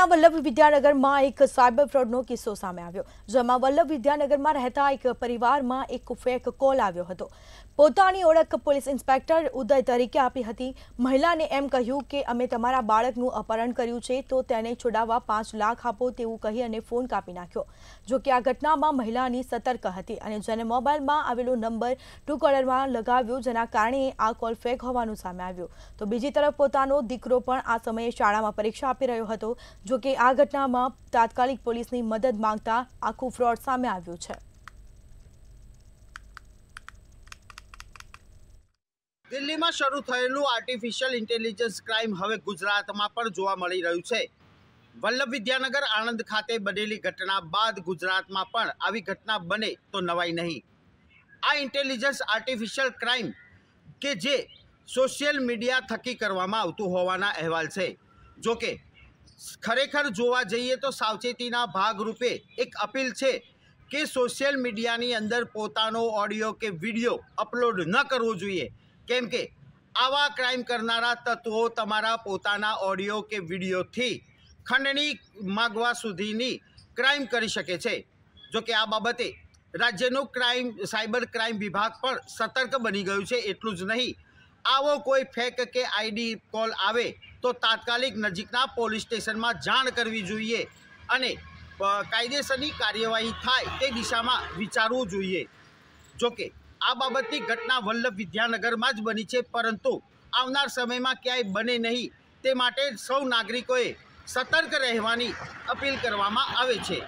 સુરતના વલ્લભ વિદ્યાનગરમાં એક સાયબર ફ્રોડનો કિસ્સો સામે આવ્યો જેમાં વલ્લભ વિદ્યાનગરમાં રહેતા એક પરિવારમાં એક ફેક કોલ આવ્યો હતો પોતાની ઓળખ પોલીસ ઇન્સ્પેક્ટર ઉદય તરીકે આપી હતી મહિલાને એમ કહ્યું કે અમે તમારા બાળકનું અપહરણ કર્યું છે તો તેને છોડાવવા પાંચ લાખ આપો તેવું કહી અને ફોન કાપી નાખ્યો જોકે આ ઘટનામાં મહિલાની સતર્ક હતી અને જેને મોબાઈલમાં આવેલો નંબર ટુ કોલરમાં લગાવ્યો જેના કારણે આ કોલ ફેક હોવાનું સામે આવ્યું તો બીજી તરફ પોતાનો દીકરો પણ આ સમયે શાળામાં પરીક્ષા આપી રહ્યો હતો જો કે આ ઘટનામાં તાત્કાલિક પોલીસની મદદ માંગતા આખું ફ્રોડ સામે આવ્યું છે દિલ્હીમાં શરૂ થયેલું આર્ટિફિશિયલ ઇન્ટેલિજન્સ ક્રાઇમ હવે ગુજરાતમાં પણ જોવા મળી રહ્યું છે વલ્લભ વિદ્યાનગર આણંદ ખાતે બનેલી ઘટના બાદ ગુજરાતમાં પણ આવી ઘટના બને તો નવાઈ નહીં આ ઇન્ટેલિજન્સ આર્ટિફિશિયલ ક્રાઇમ કે જે સોશિયલ મીડિયા થકી કરવામાં આવતું હોવાના અહેવાલ છે જોકે ખરેખર જોવા જઈએ તો સાવચેતીના ભાગરૂપે એક અપીલ છે કે સોશિયલ મીડિયાની અંદર પોતાનો ઓડિયો કે વિડીયો અપલોડ ન કરવો જોઈએ કેમ કે આવા ક્રાઇમ કરનારા તત્વો તમારા પોતાના ઓડિયો કે વિડીયોથી ખંડણી માગવા સુધીની ક્રાઇમ કરી શકે છે જો કે આ બાબતે રાજ્યનું ક્રાઇમ સાયબર ક્રાઇમ વિભાગ પણ સતર્ક બની ગયું છે એટલું જ નહીં આવો કોઈ ફેક કે આઈડી કોલ આવે તો તાત્કાલિક નજીકના પોલીસ સ્ટેશનમાં જાણ કરવી જોઈએ અને કાયદેસરની કાર્યવાહી થાય તે દિશામાં વિચારવું જોઈએ જોકે આ બાબતની ઘટના વલ્લભ વિદ્યાનગરમાં જ બની છે પરંતુ આવનાર સમયમાં ક્યાંય બને નહીં તે માટે સૌ નાગરિકોએ સતર્ક રહેવાની અપીલ કરવામાં આવે છે